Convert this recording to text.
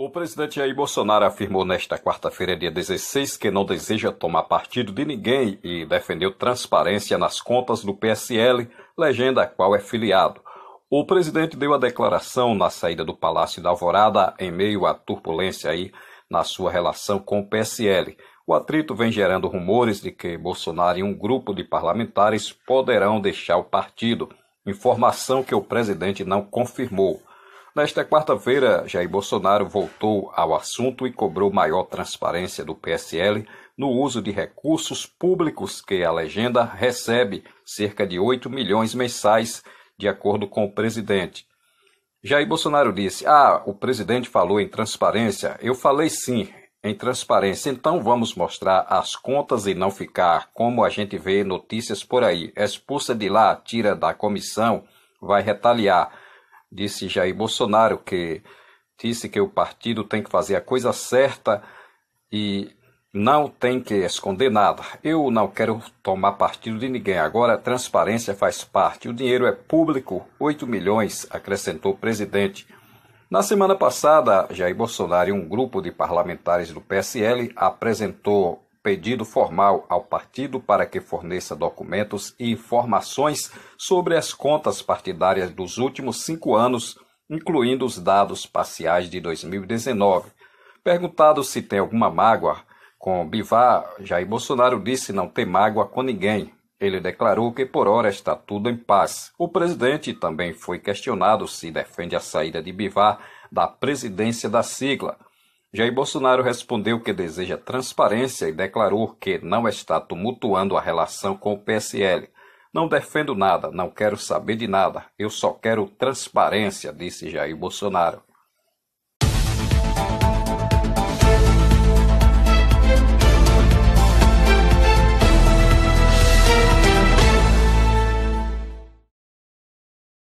O presidente Jair Bolsonaro afirmou nesta quarta-feira, dia 16, que não deseja tomar partido de ninguém e defendeu transparência nas contas do PSL, legenda a qual é filiado. O presidente deu a declaração na saída do Palácio da Alvorada em meio à turbulência aí na sua relação com o PSL. O atrito vem gerando rumores de que Bolsonaro e um grupo de parlamentares poderão deixar o partido, informação que o presidente não confirmou. Nesta quarta-feira, Jair Bolsonaro voltou ao assunto e cobrou maior transparência do PSL no uso de recursos públicos que a legenda recebe, cerca de 8 milhões mensais, de acordo com o presidente. Jair Bolsonaro disse: Ah, o presidente falou em transparência. Eu falei sim em transparência, então vamos mostrar as contas e não ficar como a gente vê notícias por aí. Expulsa de lá, tira da comissão, vai retaliar disse Jair Bolsonaro, que disse que o partido tem que fazer a coisa certa e não tem que esconder nada. Eu não quero tomar partido de ninguém. Agora, a transparência faz parte. O dinheiro é público, 8 milhões, acrescentou o presidente. Na semana passada, Jair Bolsonaro e um grupo de parlamentares do PSL apresentou pedido formal ao partido para que forneça documentos e informações sobre as contas partidárias dos últimos cinco anos, incluindo os dados parciais de 2019. Perguntado se tem alguma mágoa com Bivar, Jair Bolsonaro disse não ter mágoa com ninguém. Ele declarou que por hora está tudo em paz. O presidente também foi questionado se defende a saída de Bivar da presidência da sigla. Jair Bolsonaro respondeu que deseja transparência e declarou que não está tumultuando a relação com o PSL. Não defendo nada, não quero saber de nada, eu só quero transparência, disse Jair Bolsonaro.